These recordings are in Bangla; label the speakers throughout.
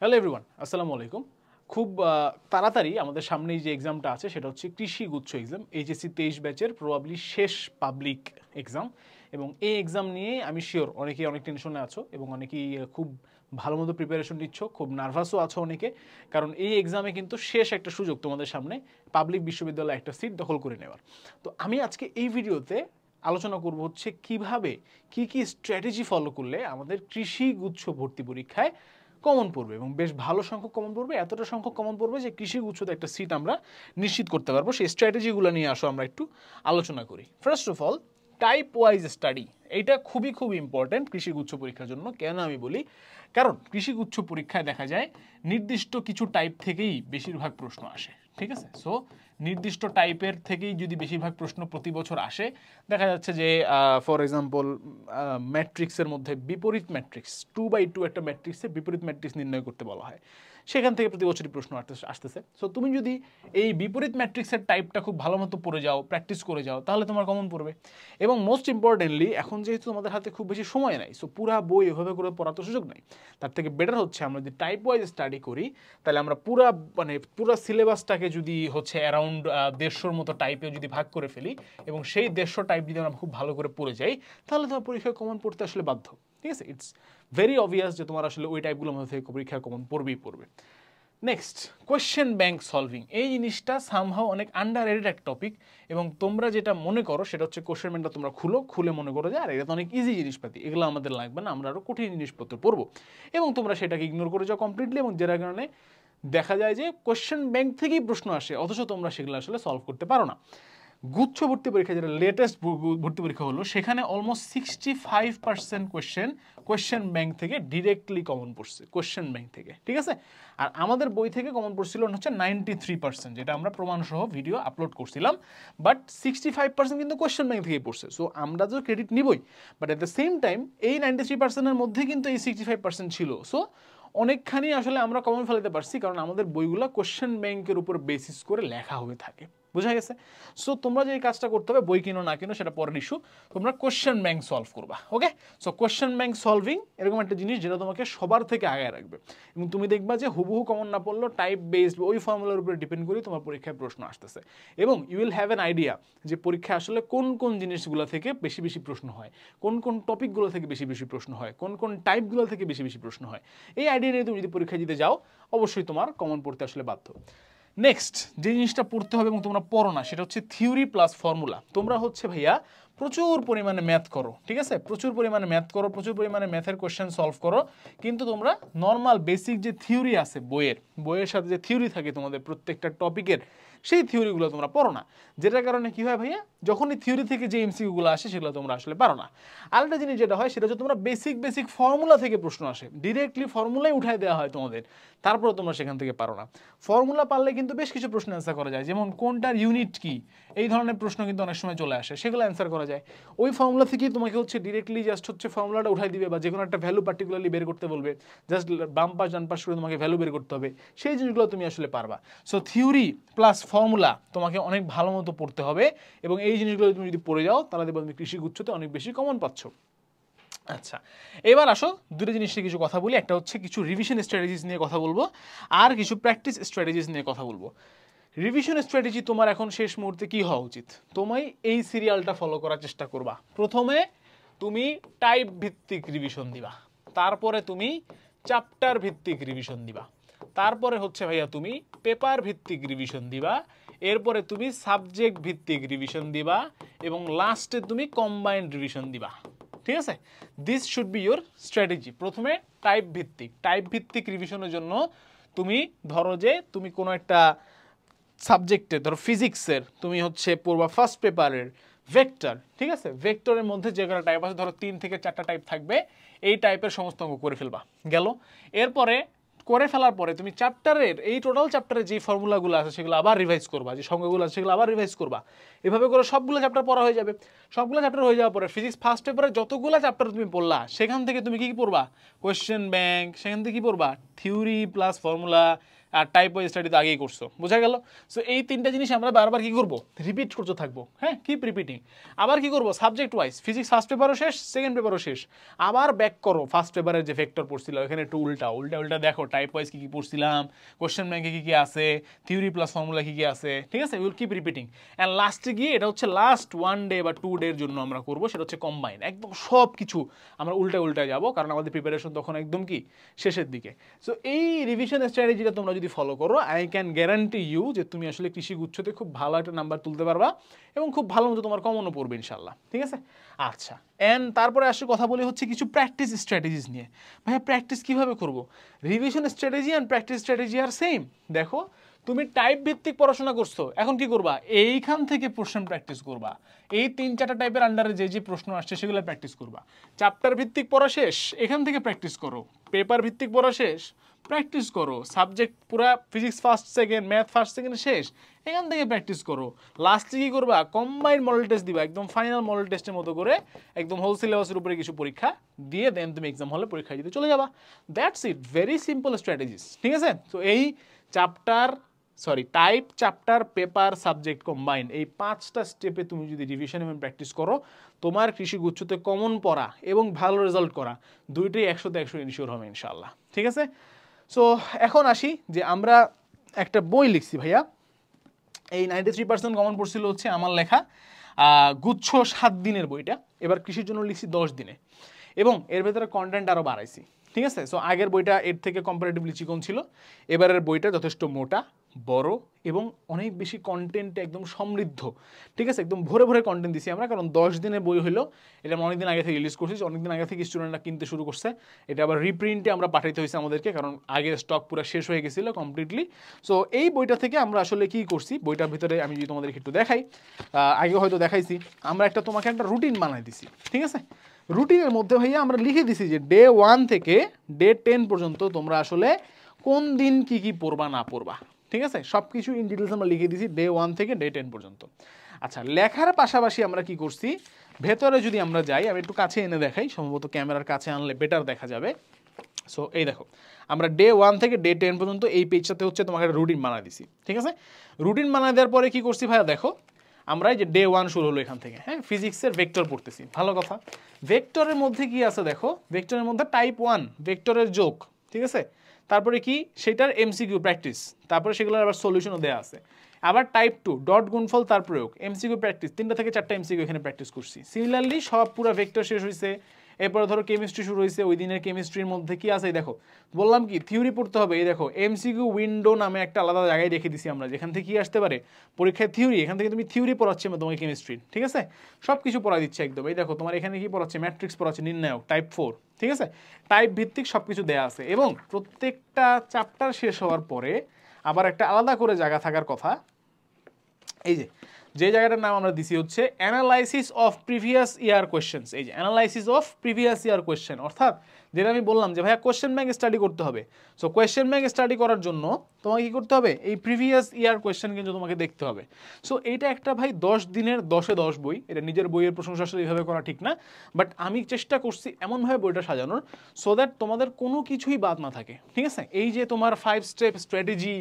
Speaker 1: হ্যালো এভরিওয়ান আসসালামু আলাইকুম খুব তাড়াতাড়ি আমাদের সামনেই যে এক্সামটা আছে সেটা হচ্ছে কৃষি গুচ্ছ এক্সাম এইচএসসি তেইশ ব্যাচের প্রবাবলি শেষ পাবলিক এক্সাম এবং এই এক্সাম নিয়ে আমি শিওর অনেকেই অনেক টেনশনে আছো এবং অনেকেই খুব ভালো মতো প্রিপারেশন নিচ্ছ খুব নার্ভাসও আছো অনেকে কারণ এই এক্সামে কিন্তু শেষ একটা সুযোগ তোমাদের সামনে পাবলিক বিশ্ববিদ্যালয়ে একটা সিট দখল করে নেওয়ার তো আমি আজকে এই ভিডিওতে আলোচনা করব হচ্ছে কিভাবে কি কি স্ট্র্যাটেজি ফলো করলে আমাদের কৃষি গুচ্ছ ভর্তি পরীক্ষায় কমন পড়বে এবং বেশ ভালো সংখ্যক কমন পড়বে এতটা সংখ্যক কমন পড়বে যে কৃষি উচ্চতে একটা সিট আমরা নিশ্চিত করতে পারবো সেই স্ট্র্যাটেজিগুলো নিয়ে আসো আমরা একটু আলোচনা করি first of all type wise study এটা খুবই খুব ইম্পর্ট্যান্ট কৃষি গুচ্ছ পরীক্ষার জন্য কেন আমি বলি কারণ কৃষি গুচ্ছ পরীক্ষায় দেখা যায় নির্দিষ্ট কিছু টাইপ থেকেই বেশিরভাগ প্রশ্ন আসে ঠিক আছে সো নির্দিষ্ট টাইপের থেকেই যদি বেশিরভাগ প্রশ্ন প্রতি বছর আসে দেখা যাচ্ছে যে ফর এক্সাম্পল ম্যাট্রিক্সের মধ্যে বিপরীত ম্যাট্রিক্স টু বাই টু একটা ম্যাট্রিক্সে বিপরীত ম্যাট্রিক্স নির্ণয় করতে বলা হয় সেখান থেকে প্রতি বছরই প্রশ্ন আসতেছে সো তুমি যদি এই বিপরীত ম্যাট্রিক্সের টাইপটা খুব ভালো মতো পড়ে যাও প্র্যাকটিস করে যাও তাহলে তোমার কমন পড়বে এবং মোস্ট ইম্পর্টেন্টলি এখন যেহেতু তোমাদের হাতে খুব বেশি সময় নাই সো পুরা বই এভাবে করে পড়ার তো সুযোগ নাই তার থেকে বেটার হচ্ছে আমরা যদি টাইপ ওয়াইজ স্টাডি করি তাহলে আমরা পুরা মানে পুরো সিলেবাসটাকে যদি হচ্ছে অ্যারাউন্ড দেড়শোর মতো টাইপে যদি ভাগ করে ফেলি এবং সেই দেড়শো টাইপ যদি আমরা খুব ভালো করে পড়ে যাই তাহলে তোমার পরীক্ষায় কমন পড়তে আসলে বাধ্য ঠিক আছে ইটস ভেরি অবভিয়াস যে তোমার আসলে ওই টাইপগুলোর মধ্যে থেকে পরীক্ষা কমন পড়বেই পড়বে নেক্সট কোয়েশ্চেন ব্যাংক সলভিং এই জিনিসটা সামহাও অনেক আন্ডার রেটেড এক টপিক এবং তোমরা যেটা মনে করো সেটা হচ্ছে কোয়েশ্চেন ব্যাংকটা তোমরা খুলো খুলে মনে করো যে আর এটা তো অনেক ইজি জিনিসপাতি এগুলো আমাদের লাগবে না আমরা আরও কঠিন জিনিসপত্র পড়বো এবং তোমরা সেটাকে ইগনোর করে যাও কমপ্লিটলি এবং যার কারণে দেখা যায় যে কোয়েশ্চেন ব্যাংক থেকেই প্রশ্ন আসে অথচ তোমরা সেগুলো আসলে সলভ করতে পারো না গুচ্ছ ভর্তি পরীক্ষা যেটা লেটেস্ট ভর্তি পরীক্ষা হলো সেখানে almost sixty five percent question question bank থেকে ডিরেক্টলি কমন পড়ছে কোয়েশ্চেন ব্যাংক থেকে ঠিক আছে আর আমাদের বই থেকে কমন পড়ছিল হচ্ছে নাইনটি থ্রি পার্সেন্ট যেটা আমরা প্রমাণসহ ভিডিও আপলোড করছিলাম বাট সিক্সটি ফাইভ পার্সেন্ট কিন্তু কোয়েশ্চেন ব্যাংক থেকেই পড়ছে সো আমরা তো ক্রেডিট নিবই but at the same time এই নাইনটি থ্রি পার্সেন্টের মধ্যে কিন্তু এই সিক্সটি ফাইভ পার্সেন্ট ছিল সো অনেকখানি আসলে আমরা কমন ফেলাতে পারছি কারণ আমাদের বইগুলো কোয়েশ্চেন ব্যাংকের উপর বেসিস করে লেখা হয়ে থাকে বুঝা গেছে সো তোমরা যে কাজটা করতে হবে বই কিনো না কিনো সেটা পরের ইস্যু তোমরা কোশ্চেন ব্যাংক সলভ করবা okay so question bank solving এরকম একটা জিনিস যেটা তোমাকে সবার থেকে আগায় রাখবে এবং তুমি দেখবা যে হুবহু কমন না পড়লো টাইপ বেসড ওই ফর্মুলার উপরে ডিপেন্ড করে তোমার পরীক্ষায় প্রশ্ন আসতেছে এবং you will have an idea যে পরীক্ষা আসলে কোন কোন জিনিসগুলো থেকে বেশি বেশি প্রশ্ন হয় কোন কোন টপিকগুলো থেকে বেশি বেশি প্রশ্ন হয় কোন কোন টাইপগুলো থেকে বেশি বেশি প্রশ্ন হয় এই আইডিয়া নিয়ে তুমি যদি পরীক্ষা দিতে যাও অবশ্যই তোমার কমন পড়তে আসলে বাধ্য নেক্সট যে জিনিসটা পড়তে হবে এবং তোমরা পড়ো না সেটা হচ্ছে থিওরি প্লাস ফর্মুলা তোমরা হচ্ছে ভাইয়া প্রচুর পরিমাণে ম্যাথ করো ঠিক আছে প্রচুর পরিমাণে ম্যাথ করো প্রচুর পরিমাণে ম্যাথের কোয়েশ্চেন সলভ করো কিন্তু তোমরা নর্মাল বেসিক যে থিওরি আছে বইয়ের বইয়ের সাথে যে থিওরি থাকে তোমাদের প্রত্যেকটা টপিকের সেই থিওরিগুলো তোমরা পড়ো না যেটার কারণে কি হয় ভাইয়া যখনই থিওরি থেকে যে এমসিকিউগুলো আসে সেগুলো তোমরা আসলে পারো না আরেকটা জিনিস যেটা হয় সেটা হচ্ছে তোমরা বেসিক বেসিক ফর্মুলা থেকে প্রশ্ন আসে ডিরেক্টলি ফর্মুলাই উঠায় দেওয়া হয় তোমাদের তারপরে তোমরা সেখান থেকে পারো না ফর্মুলা পারলে কিন্তু বেশ কিছু প্রশ্ন অ্যান্সার করা যায় যেমন কোনটার ইউনিট কি এই ধরনের প্রশ্ন কিন্তু অনেক সময় চলে আসে সেগুলো অ্যান্সার করা যায় ওই ফর্মুলা থেকেই তোমাকে হচ্ছে ডিরেক্টলি জাস্ট হচ্ছে ফর্মুলাটা উঠাই দিবে বা যে কোনো একটা ভ্যালু পার্টিকুলারলি বের করতে বলবে জাস্ট বাম পাশ ডান পাশ করে তোমাকে ভ্যালু বের করতে হবে সেই জিনিসগুলো তুমি আসলে পারবা সো থিওরি প্লাস ফর্মুলা তোমাকে অনেক ভালো মতো পড়তে হবে এবং এই জিনিসগুলো তুমি যদি পড়ে যাও তাহলে দেখবো তুমি কৃষিগুচ্ছতে অনেক বেশি কমন পাচ্ছ আচ্ছা এবার আসো দুটো জিনিস নিয়ে কিছু কথা বলি একটা হচ্ছে কিছু রিভিশন স্ট্র্যাটেজিস নিয়ে কথা বলবো আর কিছু প্র্যাকটিস স্ট্র্যাটেজিস নিয়ে কথা বলবো রিভিশন স্ট্র্যাটেজি তোমার এখন শেষ মুহূর্তে কি হওয়া উচিত তোমায় এই সিরিয়ালটা ফলো করার চেষ্টা করবা প্রথমে তুমি টাইপ ভিত্তিক রিভিশন দিবা তারপরে তুমি চ্যাপ্টার ভিত্তিক রিভিশন দিবা তারপরে হচ্ছে ভাইয়া তুমি পেপার ভিত্তিক রিভিশন দিবা এরপরে তুমি সাবজেক্ট ভিত্তিক রিভিশন দিবা এবং লাস্টে তুমি কম্বাইন্ড রিভিশন দিবা ঠিক আছে this should be your strategy প্রথমে টাইপ ভিত্তিক টাইপ ভিত্তিক রিভিশনের জন্য তুমি ধরো যে তুমি কোনো একটা সাবজেক্টে ধরো ফিজিক্সের তুমি হচ্ছে পড়বা ফার্স্ট পেপারের ভেক্টর ঠিক আছে ভেক্টরের মধ্যে যে কোনো টাইপ আছে ধরো তিন থেকে চারটা টাইপ থাকবে এই টাইপের সমস্ত অঙ্ক করে ফেলবা গেল এরপরে করে ফেলার পরে তুমি চ্যাপ্টারের এই টোটাল চ্যাপ্টারের যে ফর্মুলাগুলো আছে সেগুলো আবার রিভাইজ করবা যে সংখ্যাগুলো আছে সেগুলো আবার রিভাইজ করবা এভাবে করে সবগুলো চ্যাপ্টার পড়া হয়ে যাবে সবগুলো চ্যাপ্টার হয়ে যাওয়ার পরে ফিজিক্স ফার্স্ট পেপারে যতগুলো চ্যাপ্টার তুমি পড়লা সেখান থেকে তুমি কী কী পড়বা কোয়েশ্চেন ব্যাংক সেখান থেকে কী পড়বা থিওরি প্লাস ফর্মুলা আর টাইপ ওয়াইজ স্টাডি তো আগেই করছো বোঝা গেল সো এই তিনটা জিনিস আমরা বারবার কি করব রিপিট করতে থাকবো হ্যাঁ কিপ রিপিটিং আবার কি করব সাবজেক্ট ওয়াইজ ফিজিক্স ফার্স্ট পেপারও শেষ সেকেন্ড পেপারও শেষ আবার ব্যাক করো ফার্স্ট পেপারের যে ফ্যাক্টর পড়ছিল এখানে একটু উল্টা উল্টা উল্টা দেখো টাইপ ওয়াইজ কী কী পড়ছিলাম কোয়েশ্চেন ব্যাংকে কী কী আছে থিওরি প্লাস ফর্মুলা কী কী আছে ঠিক আছে উইল কিপ রিপিটিং অ্যান্ড লাস্টে গিয়ে এটা হচ্ছে লাস্ট ওয়ান ডে বা টু ডের জন্য আমরা করব সেটা হচ্ছে কম্বাইন একদম সব কিছু আমরা উল্টা উল্টা যাবো কারণ আমাদের প্রিপারেশন তখন একদম কি শেষের দিকে সো এই রিভিশন স্ট্র্যাটেজিটা তোমরা যদি ফলো করো আই ক্যান গ্যারান্টি ইউ যে তুমি আসলে কৃষি গুচ্ছতে খুব ভালো একটা নাম্বার তুলতে পারবা এবং খুব ভালো মতো তোমার কমনও পড়বে ইনশাল্লাহ ঠিক আছে আচ্ছা অ্যান্ড তারপরে আসলে কথা বলে হচ্ছে কিছু প্র্যাকটিস স্ট্র্যাটেজিস নিয়ে ভাইয়া প্র্যাকটিস কীভাবে করবো revision strategy and practice strategy আর সেম দেখো তুমি টাইপ ভিত্তিক পড়াশোনা করছো এখন কি করবা এইখান থেকে প্রশ্ন প্র্যাকটিস করবা এই তিন চারটা টাইপের আন্ডারে যে যে প্রশ্ন আসছে সেগুলো প্র্যাকটিস করবা চ্যাপ্টার ভিত্তিক পড়া শেষ এখান থেকে প্র্যাকটিস করো পেপার ভিত্তিক পড়া শেষ প্র্যাকটিস করো সাবজেক্ট পুরা physics first second math first second শেষ এখান থেকে প্র্যাকটিস করো লাস্টে কী করবা কম্বাইন্ড মডেল টেস্ট দিবা একদম ফাইনাল মডেল টেস্টের মতো করে একদম হোল সিলেবাসের উপরে কিছু পরীক্ষা দিয়ে দেন তুমি এক্সাম হলে পরীক্ষা দিতে চলে যাবা that's it very simple strategies ঠিক আছে তো এই chapter sorry type chapter paper subject combined এই পাঁচটা স্টেপে তুমি যদি রিভিশন এবং প্র্যাকটিস করো তোমার কৃষিগুচ্ছতে কমন পড়া এবং ভালো রেজাল্ট করা দুইটাই একশোতে একশো ইনশিওর হবে ইনশাল্লাহ ঠিক আছে সো এখন আসি যে আমরা একটা বই লিখছি ভাইয়া এই নাইনটি থ্রি পার্সেন্ট কমন পড়ছিল হচ্ছে আমার লেখা গুচ্ছ সাত দিনের বইটা এবার কৃষির জন্য লিখছি দশ দিনে এবং এর ভেতরে কন্টেন্ট আরও বাড়াইছি ঠিক আছে সো আগের বইটা এর থেকে কম্পারেটিভলি চিকন ছিল এবারের বইটা যথেষ্ট মোটা বড় এবং অনেক বেশি কন্টেন্টে একদম সমৃদ্ধ ঠিক আছে একদম ভরে ভরে কন্টেন্ট দিছি আমরা কারণ দশ দিনের বই হলো এটা আমরা অনেকদিন আগে থেকে রিলিজ করছি অনেকদিন আগে থেকে স্টুডেন্টরা কিনতে শুরু করছে এটা আবার রিপ্রিন্টে আমরা পাঠাইতে হয়েছে আমাদেরকে কারণ আগে স্টক পুরো শেষ হয়ে গেছিলো কমপ্লিটলি সো এই বইটা থেকে আমরা আসলে কি করছি বইটার ভিতরে আমি যদি তোমাদেরকে একটু দেখাই আগে হয়তো দেখাইছি আমরা একটা তোমাকে একটা রুটিন বানাই দিছি ঠিক আছে রুটিনের মধ্যে ভাইয়া আমরা লিখে দিছি যে ডে ওয়ান থেকে ডে টেন পর্যন্ত তোমরা আসলে কোন দিন কি কি পড়বা না পড়বা ঠিক আছে সব কিছু ইন ডিটেলস আমরা লিখে দিছি ডে ওয়ান থেকে ডে টেন পর্যন্ত আচ্ছা লেখার পাশাপাশি আমরা কি করছি ভেতরে যদি আমরা যাই আমি একটু কাছে এনে দেখাই সম্ভবত ক্যামেরার কাছে আনলে বেটার দেখা যাবে সো এই দেখো আমরা ডে ওয়ান থেকে ডে টেন পর্যন্ত এই পেজটাতে হচ্ছে তোমাকে রুটিন বানায় দিছি ঠিক আছে রুটিন বানায় দেওয়ার পরে কি করছি ভাইয়া দেখো আমরা যে ডে ওয়ান শুরু হলো এখান থেকে হ্যাঁ ফিজিক্সের ভেক্টর পড়তেছি ভালো কথা ভেক্টরের মধ্যে কি আছে দেখো ভেক্টরের মধ্যে টাইপ ওয়ান ভেক্টরের যোগ ঠিক আছে তারপরে কি সেটার এমসিকিউ প্র্যাকটিস তারপরে সেগুলোর আবার সলিউশনও দেওয়া আছে আবার টাইপ টু ডট গুণফল তার প্রয়োগ এমসিকিউ প্র্যাকটিস তিনটা থেকে চারটা এমসিকিউ এখানে প্র্যাকটিস করছি সিমিলারলি সব পুরো ভেক্টর শেষ হয়েছে এরপরে ধরো কেমিস্ট্রি শুরু হয়েছে ওই দিনের কেমিস্ট্রির মধ্যে কি আছে দেখো বললাম কি থিওরি পড়তে হবে এই দেখো এমসিকিউ উইন্ডো নামে একটা আলাদা জায়গায় রেখে দিছি আমরা যেখান থেকে কি আসতে পারে পরীক্ষায় থিওরি এখান থেকে তুমি থিওরি পড়াচ্ছি আমরা তোমাকে কেমিস্ট্রি ঠিক আছে সব কিছু পড়া দিচ্ছে একদম এই দেখো তোমার এখানে কি পড়াচ্ছে ম্যাট্রিক্স পড়াচ্ছে নির্ণায়ক টাইপ ফোর ঠিক আছে টাইপ ভিত্তিক সব কিছু দেওয়া আছে এবং প্রত্যেকটা চ্যাপ্টার শেষ হওয়ার পরে আবার একটা আলাদা করে জায়গা থাকার কথা এই যে যে জায়গাটার নাম আমরা দিছি হচ্ছে analysis of previous year questions এই যে analysis of previous year question অর্থাৎ যেটা আমি বললাম যে ভাইয়া কোয়েশ্চেন ব্যাঙ্ক স্টাডি করতে হবে সো কোয়েশ্চেন ব্যাংক স্টাডি করার জন্য তোমাকে কী করতে হবে এই প্রিভিয়াস ইয়ার কোয়েশ্চেন কিন্তু তোমাকে দেখতে হবে সো এটা একটা ভাই দশ দিনের দশে দশ বই এটা নিজের বইয়ের প্রশংসা আসলে এইভাবে করা ঠিক না বাট আমি চেষ্টা করছি এমনভাবে বইটা সাজানোর সো দ্যাট তোমাদের কোনো কিছুই বাদ না থাকে ঠিক আছে এই যে তোমার ফাইভ স্টেপ স্ট্র্যাটেজি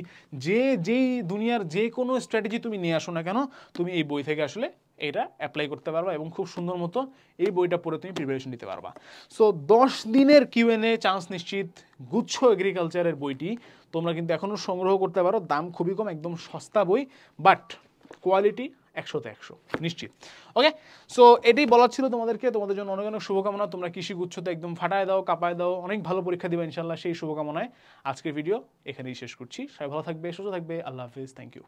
Speaker 1: যে যেই দুনিয়ার যে কোনো স্ট্র্যাটেজি তুমি নিয়ে আসো না কেন তুমি এই বই থেকে আসলে এটা অ্যাপ্লাই করতে পারবা এবং খুব সুন্দর মতো এই বইটা পড়ে তুমি প্রিপারেশন নিতে পারবা সো দশ দিনের কিউএনএ চান্স নিশ্চিত গুচ্ছ এগ্রিকালচারের বইটি তোমরা কিন্তু এখনও সংগ্রহ করতে পারো দাম খুবই কম একদম সস্তা বই বাট কোয়ালিটি একশোতে একশো নিশ্চিত ওকে সো এটাই বলা ছিল তোমাদেরকে তোমাদের জন্য অনেক অনেক শুভকামনা তোমরা কৃষি গুচ্ছতে একদম ফাটায় দাও কাপায় দাও অনেক ভালো পরীক্ষা দিবে ইনশাল্লাহ সেই শুভকামনায় আজকের ভিডিও এখানেই শেষ করছি সবাই ভালো থাকবে সুস্থ থাকবে আল্লাহ হাফিজ থ্যাংক ইউ